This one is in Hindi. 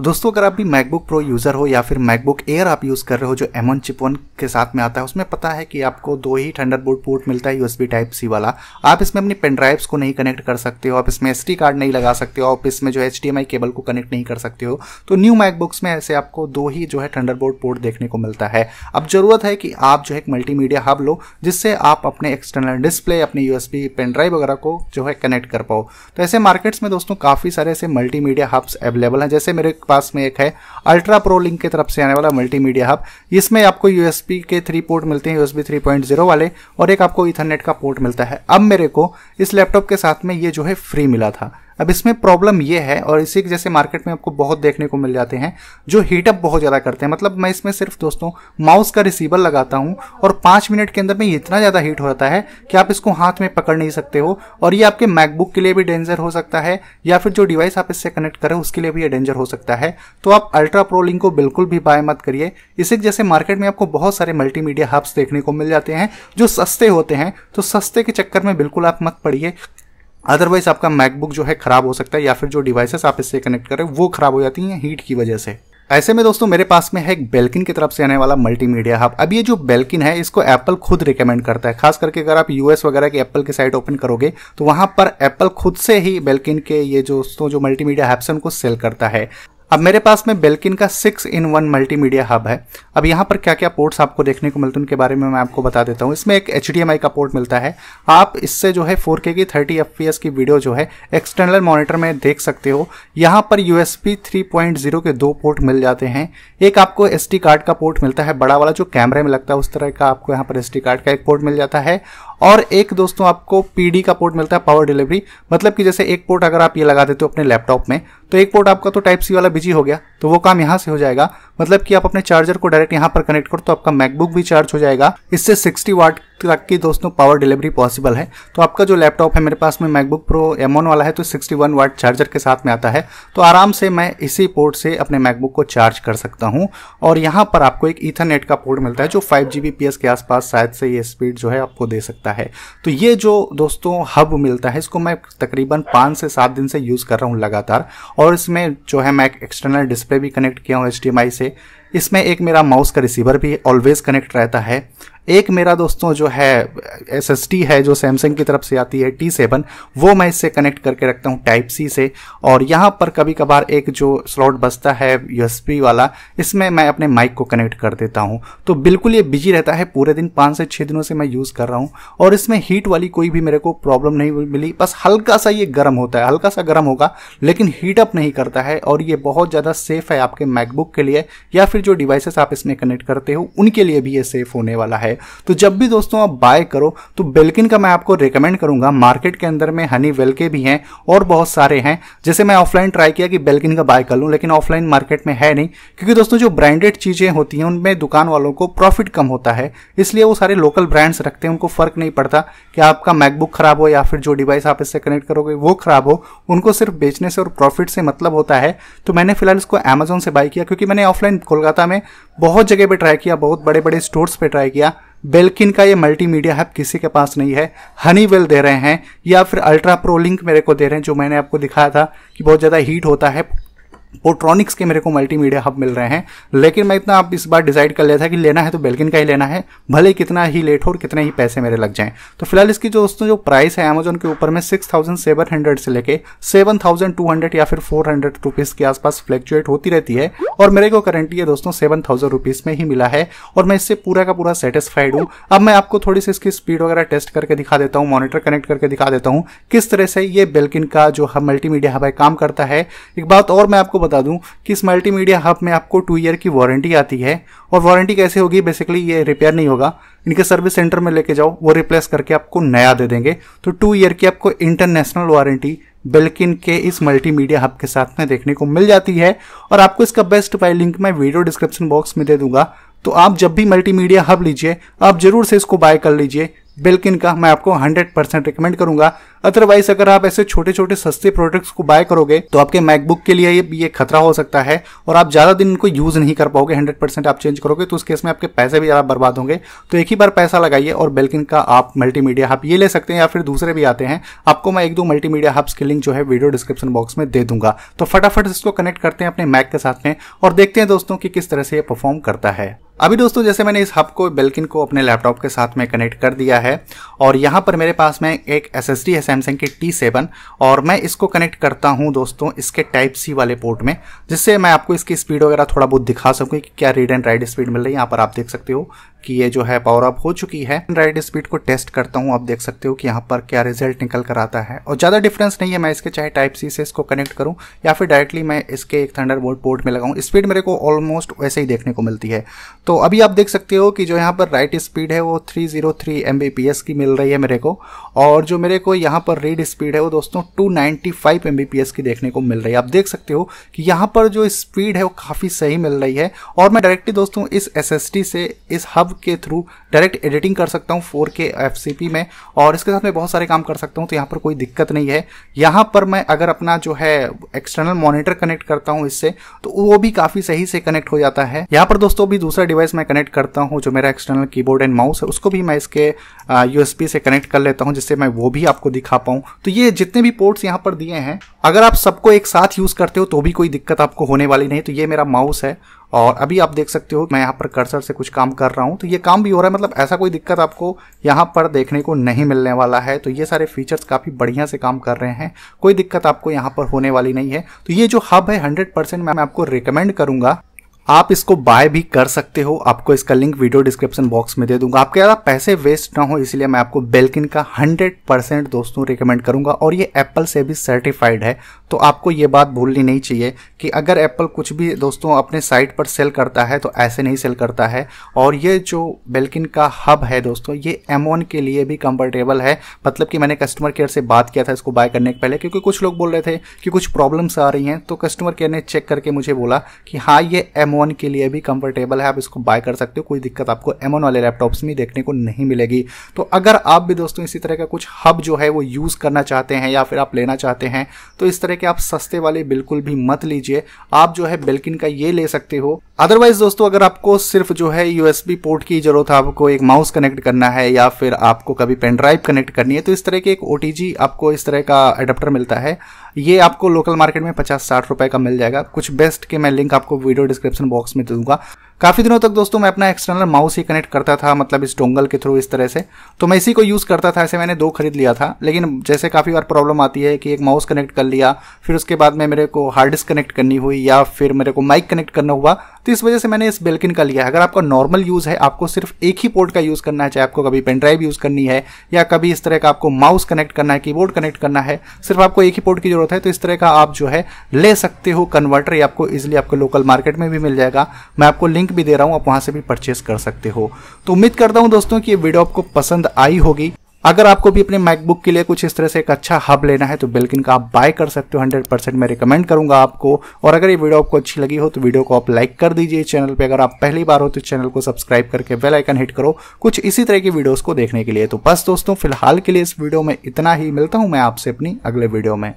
तो दोस्तों अगर आप भी मैकबुक प्रो यूज़र हो या फिर मैकबुक एयर आप यूज़ कर रहे हो जो एम वन चिप वन के साथ में आता है उसमें पता है कि आपको दो ही बोर्ड पोर्ट मिलता है यूएसबी टाइप सी वाला आप इसमें पेन पेनड्राइव्स को नहीं कनेक्ट कर सकते हो आप इसमें एस कार्ड नहीं लगा सकते हो आप इसमें जो है एच केबल को कनेक्ट नहीं कर सकते हो तो न्यू मैकबुक्स में ऐसे आपको दो ही जो है थंडरबोल्ट पोर्ट देखने को मिलता है अब ज़रूरत है कि आप जो है एक मीडिया हब लो जिससे आप अपने एक्सटर्नल डिस्प्ले अपने यू पेन ड्राइव वगैरह को जो है कनेक्ट कर पाओ तो ऐसे मार्केट्स में दोस्तों काफ़ी सारे ऐसे मल्टी हब्स अवेलेबल हैं जैसे मेरे पास में एक है अल्ट्रा प्रो लिंक की तरफ से आने वाला मल्टीमीडिया हब इसमें आपको यूएसबी के थ्री पोर्ट मिलते हैं यूएसबी 3.0 वाले और एक आपको इथरनेट का पोर्ट मिलता है अब मेरे को इस लैपटॉप के साथ में ये जो है फ्री मिला था अब इसमें प्रॉब्लम ये है और इसी जैसे मार्केट में आपको बहुत देखने को मिल जाते हैं जो हीटअप बहुत ज़्यादा करते हैं मतलब मैं इसमें सिर्फ दोस्तों माउस का रिसीवर लगाता हूँ और पाँच मिनट के अंदर में इतना ज़्यादा हीट होता है कि आप इसको हाथ में पकड़ नहीं सकते हो और ये आपके मैकबुक के लिए भी डेंजर हो सकता है या फिर जो डिवाइस आप इससे कनेक्ट करें उसके लिए भी ये डेंजर हो सकता है तो आप अल्ट्रा प्रोलिंग को बिल्कुल भी बाय मत करिए इसी जैसे मार्केट में आपको बहुत सारे मल्टीमीडिया हब्स देखने को मिल जाते हैं जो सस्ते होते हैं तो सस्ते के चक्कर में बिल्कुल आप मत पड़िए अदरवाइज आपका मैकबुक जो है खराब हो सकता है या फिर जो डिवाइसेस आप इससे कनेक्ट कर रहे हो वो खराब हो जाती हैं हीट की वजह से ऐसे में दोस्तों मेरे पास में है एक बेल्किन की तरफ से आने वाला मल्टीमीडिया हब अब ये जो बेल्किन है इसको एप्पल खुद रिकमेंड करता है खास करके अगर आप यूएस वगैरह की एप्पल की साइट ओपन करोगे तो वहां पर एप्पल खुद से ही बेल्किन के ये जो दोस्तों जो मल्टीमीडिया हब्स है उनको सेल करता है अब मेरे पास में बेल्किन का six in one multimedia hub है अब यहाँ पर क्या क्या पोर्ट्स आपको देखने को मिलते हैं उनके बारे में मैं आपको बता देता हूँ इसमें एक एच का पोर्ट मिलता है आप इससे जो है फोर की थर्टी एफ की वीडियो जो है एक्सटर्नल मॉनिटर में देख सकते हो यहाँ पर यू एस के दो पोर्ट मिल जाते हैं एक आपको एस कार्ड का पोर्ट मिलता है बड़ा वाला जो कैमरे में लगता है उस तरह का आपको यहाँ पर एस कार्ड का एक पोर्ट मिल जाता है और एक दोस्तों आपको पी का पोर्ट मिलता है पावर डिलीवरी मतलब कि जैसे एक पोर्ट अगर आप ये लगा देते हो अपने लैपटॉप में तो एक पोर्ट आपका तो टाइप सी वाला बिजी हो गया तो वो काम यहाँ से हो जाएगा मतलब कि आप अपने चार्जर को डायरेक्ट यहाँ पर कनेक्ट करो तो आपका मैकबुक भी चार्ज हो जाएगा इससे सिक्सटी वाट तक की दोस्तों पावर डिलीवरी पॉसिबल है तो आपका जो लैपटॉप है मेरे पास में मैकबुक प्रो एम वाला है तो सिक्सटी वन वाट चार्जर के साथ में आता है तो आराम से मैं इसी पोर्ट से अपने मैकबुक को चार्ज कर सकता हूँ और यहाँ पर आपको एक ईथरनेट का पोर्ट मिलता है जो फाइव जी के आसपास शायद से ये स्पीड जो है आपको दे सकता है तो ये जो दोस्तों हब मिलता है इसको मैं तकरीबन पाँच से सात दिन से यूज़ कर रहा हूँ लगातार और इसमें जो है मैं एक एक्सटर्नल डिस्प्ले भी कनेक्ट किया हूँ एच से इसमें एक मेरा माउस का रिसीवर भी ऑलवेज कनेक्ट रहता है एक मेरा दोस्तों जो है एस एस टी है जो सैमसंग की तरफ से आती है टी सेवन वो मैं इससे कनेक्ट करके रखता हूँ टाइप सी से और यहाँ पर कभी कभार एक जो स्लॉट बचता है यू एस पी वाला इसमें मैं अपने माइक को कनेक्ट कर देता हूँ तो बिल्कुल ये बिजी रहता है पूरे दिन पाँच से छः दिनों से मैं यूज़ कर रहा हूँ और इसमें हीट वाली कोई भी मेरे को प्रॉब्लम नहीं मिली बस हल्का सा ये गर्म होता है हल्का सा गर्म होगा लेकिन हीटअप नहीं करता है और ये बहुत ज़्यादा सेफ़ है आपके मैकबुक के लिए या फिर जो डिवाइसेस आप इसमें कनेक्ट करते हो उनके लिए भी ये सेफ़ होने वाला है तो जब भी दोस्तों आप बाय करो तो बेल्किन का मैं आपको रिकमेंड करूंगा मार्केट के अंदर में हनी वेल के भी हैं और बहुत सारे हैं जैसे मैं ऑफलाइन ट्राई किया कि बेल्किन का बाय कर लूँ लेकिन ऑफलाइन मार्केट में है नहीं क्योंकि दोस्तों जो ब्रांडेड चीज़ें होती हैं उनमें दुकान वालों को प्रॉफिट कम होता है इसलिए वो सारे लोकल ब्रांड्स रखते हैं उनको फ़र्क नहीं पड़ता कि आपका मैकबुक खराब हो या फिर जो डिवाइस आप इससे कनेक्ट करोगे वो खराब हो उनको सिर्फ बेचने से और प्रॉफिट से मतलब होता है तो मैंने फिलहाल इसको अमेजोन से बाय किया क्योंकि मैंने ऑफलाइन कोलकाता में बहुत जगह पर ट्राई किया बहुत बड़े बड़े स्टोर्स पर ट्राई किया बेल्किन का ये मल्टीमीडिया हब किसी के पास नहीं है हनीवेल दे रहे हैं या फिर अल्ट्रा प्रो लिंक मेरे को दे रहे हैं जो मैंने आपको दिखाया था कि बहुत ज़्यादा हीट होता है पोट्रॉनिक्स के मेरे को मल्टीमीडिया हब मिल रहे हैं लेकिन मैं इतना आप इस बार डिसाइड कर लिया था कि लेना है तो बेल्किन का ही लेना है भले कितना ही लेट हो और कितने ही पैसे मेरे लग जाएं तो फिलहाल इसकी जो दोस्तों जो प्राइस है अमेजोन के ऊपर में सिक्स थाउजेंड सेवन हंड्रेड से लेके सेवन थाउजेंड टू हंड्रेड या फिर फोर हंड्रेड रुपीज़ के आसपास फ्लैक्चुएट होती रहती है और मेरे को करंटली ये दोस्तों सेवन थाउजेंड रुपीज़ में ही मिला है और मैं इससे पूरा का पूरा सेटिस्फाइड हूँ अब मैं आपको थोड़ी सी इसकी स्पीड वगैरह टेस्ट करके दिखा देता हूँ मॉनिटर कनेक्ट करके दिखा देता हूँ किस तरह से ये बेल्किन का जो हब मल्टी मीडिया हब है काम करता है एक बात और मैं आपको बता दूं कि इस मल्टीमीडिया हब में आपको टू ईयर की वारंटी आती है और वारंटी कैसे होगी बेसिकली ये रिपेयर नहीं होगा इनके सर्विस सेंटर में लेके जाओ वो रिप्लेस करके आपको नया दे देंगे तो टू ईयर की आपको इंटरनेशनल वारंटी बेल्किन के इस मल्टीमीडिया हब के साथ में देखने को मिल जाती है और आपको इसका बेस्ट बाय लिंक मैं वीडियो डिस्क्रिप्शन बॉक्स में दे दूंगा तो आप जब भी मल्टीमीडिया हब लीजिए आप जरूर से इसको बाय कर लीजिए बिल्किन का मैं आपको 100 परसेंट रिकमेंड करूंगा अदरवाइज अगर आप ऐसे छोटे छोटे सस्ते प्रोडक्ट्स को बाय करोगे तो आपके मैकबुक के लिए ये खतरा हो सकता है और आप ज़्यादा दिन इनको यूज़ नहीं कर पाओगे हंड्रेड परसेंट आप चेंज करोगे तो उस केस में आपके पैसे भी ज़्यादा बर्बाद होंगे तो एक ही बार पैसा लगाइए और बेल्किन का आप मल्टीमीडिया हब ये ले सकते हैं या फिर दूसरे भी आते हैं आपको मैं एक दो मल्टीमीडिया हब्स की लिंक जो है वीडियो डिस्क्रिप्शन बॉक्स में दे दूंगा तो फटाफट इसको कनेक्ट करते हैं अपने मैक के साथ में और देखते हैं दोस्तों कि किस तरह से ये परफॉर्म करता है अभी दोस्तों जैसे मैंने इस हब को बेल्किन को अपने लैपटॉप के साथ में कनेक्ट कर दिया है और यहाँ पर मेरे पास में एक एस एस डी है सैमसंग की टी सेवन और मैं इसको कनेक्ट करता हूँ दोस्तों इसके टाइप सी वाले पोर्ट में जिससे मैं आपको इसकी स्पीड वगैरह थोड़ा बहुत दिखा सकूँ कि क्या रीड एंड राइड स्पीड मिल रही है यहाँ पर आप देख सकते हो कि ये जो है पावर अप हो चुकी है राइड स्पीड को टेस्ट करता हूँ आप देख सकते हो कि यहाँ पर क्या रिजल्ट निकल कर आता है और ज़्यादा डिफरेंस नहीं है मैं इसके चाहे टाइप सी से इसको कनेक्ट करूँ या फिर डायरेक्टली मैं इसके एक थंडर पोर्ट में लगाऊँ स्पीड मेरे को ऑलमोस्ट वैसे ही देखने को मिलती है तो अभी आप देख सकते हो कि जो यहाँ पर राइट स्पीड है वो three zero three M B P S की मिल रही है मेरे को और जो मेरे को यहाँ पर रीड स्पीड है वो दोस्तों two ninety five M B P S की देखने को मिल रही है आप देख सकते हो कि यहाँ पर जो स्पीड है वो काफ़ी सही मिल रही है और मैं डायरेक्टली दोस्तों इस एस एस टी से इस हब हब के थ्रू डायरेक्ट एडिटिंग कर सकता हूँ फोर के में और इसके साथ मैं बहुत सारे काम कर सकता हूँ तो यहाँ पर कोई दिक्कत नहीं है यहाँ पर मैं अगर अपना जो है एक्सटर्नल मॉनिटर कनेक्ट करता हूँ इससे तो वो भी काफ़ी सही से कनेक्ट हो जाता है यहाँ पर दोस्तों भी दूसरा डिवाइस मैं कनेक्ट करता हूँ जो मेरा एक्सटर्नल कीबोर्ड एंड माउस है उसको भी मैं इसके यू से कनेक्ट कर लेता हूँ जिससे मैं वो भी आपको दिखा पाऊँ तो ये जितने भी पोर्ट्स यहाँ पर दिए हैं अगर आप सबको एक साथ यूज़ करते हो तो भी कोई दिक्कत आपको होने वाली नहीं तो ये मेरा माउस है और अभी आप देख सकते हो मैं यहाँ पर कर्सर से कुछ काम कर रहा हूँ तो ये काम भी हो रहा है मतलब ऐसा कोई दिक्कत आपको यहाँ पर देखने को नहीं मिलने वाला है तो ये सारे फीचर्स काफ़ी बढ़िया से काम कर रहे हैं कोई दिक्कत आपको यहाँ पर होने वाली नहीं है तो ये जो हब है हंड्रेड मैं आपको रिकमेंड करूँगा आप इसको बाय भी कर सकते हो आपको इसका लिंक वीडियो डिस्क्रिप्शन बॉक्स में दे दूंगा आपके ज़्यादा पैसे वेस्ट ना हो इसलिए मैं आपको बेल्किन का 100% दोस्तों रिकमेंड करूंगा और ये एप्पल से भी सर्टिफाइड है तो आपको ये बात भूलनी नहीं चाहिए कि अगर एप्पल कुछ भी दोस्तों अपने साइट पर सेल करता है तो ऐसे नहीं सेल करता है और ये जो बेल्किन का हब है दोस्तों ये एमोन के लिए भी कंफर्टेबल है मतलब कि मैंने कस्टमर केयर से बात किया था इसको बाय करने के पहले क्योंकि कुछ लोग बोल रहे थे कि कुछ प्रॉब्लम्स आ रही हैं तो कस्टमर केयर ने चेक करके मुझे बोला कि हाँ ये एमोन वन के लिए भी कंफर्टेबल है आप इसको बाय कर सकते हो कोई दिक्कत आपको एम वाले लैपटॉप्स में देखने को नहीं मिलेगी तो अगर आप भी दोस्तों इसी तरह का कुछ हब जो है वो यूज़ करना चाहते हैं या फिर आप लेना चाहते हैं तो इस तरह के आप सस्ते वाले बिल्कुल भी मत लीजिए आप जो है बेल्किन का ये ले सकते हो अदरवाइज दोस्तों अगर आपको सिर्फ जो है यूएसबी पोर्ट की जरूरत है आपको एक माउस कनेक्ट करना है या फिर आपको कभी पेन ड्राइव कनेक्ट करनी है तो इस तरह के एक ओ आपको इस तरह का अडेप्टर मिलता है ये आपको लोकल मार्केट में पचास साठ रुपए का मिल जाएगा कुछ बेस्ट के मैं लिंक आपको वीडियो डिस्क्रिप्शन बॉक्स में दूंगा काफ़ी दिनों तक दोस्तों मैं अपना एक्सटर्नल माउस ही कनेक्ट करता था मतलब इस डोंगल के थ्रू इस तरह से तो मैं इसी को यूज़ करता था ऐसे मैंने दो खरीद लिया था लेकिन जैसे काफ़ी बार प्रॉब्लम आती है कि एक माउस कनेक्ट कर लिया फिर उसके बाद में मेरे को हार्ड डिस्क कनेक्ट करनी हुई या फिर मेरे को माइक कनेक्ट करना हुआ तो इस वजह से मैंने इस बेल्किन का लिया है अगर आपका नॉर्मल यूज़ है आपको सिर्फ एक ही पोर्ट का यूज़ करना है चाहे आपको कभी पेनड्राइव यूज़ करनी है या कभी इस तरह का आपको माउस कनेक्ट करना है कीबोर्ड कनेक्ट करना है सिर्फ आपको एक ही पोर्ट की जरूरत है तो इस तरह का आप जो है ले सकते हो कन्वर्टर या आपको इजिली आपको लोकल मार्केट में भी मिल जाएगा मैं आपको लिंक लिंक भी दे रहा हूँ आप वहाँ से भी परचेस कर सकते हो तो उम्मीद करता हूँ दोस्तों की ये वीडियो आपको पसंद आई होगी अगर आपको भी अपने मैकबुक के लिए कुछ इस तरह से एक अच्छा हब लेना है तो बिल्किन का आप बाय कर सकते हो 100 परसेंट मैं रिकमेंड करूंगा आपको और अगर ये वीडियो आपको अच्छी लगी हो तो वीडियो को आप लाइक कर दीजिए चैनल पे अगर आप पहली बार हो तो चैनल को सब्सक्राइब करके बेल आइकन हिट करो कुछ इसी तरह की वीडियोज़ को देखने के लिए तो बस दोस्तों फिलहाल के लिए इस वीडियो में इतना ही मिलता हूँ मैं आपसे अपनी अगले वीडियो में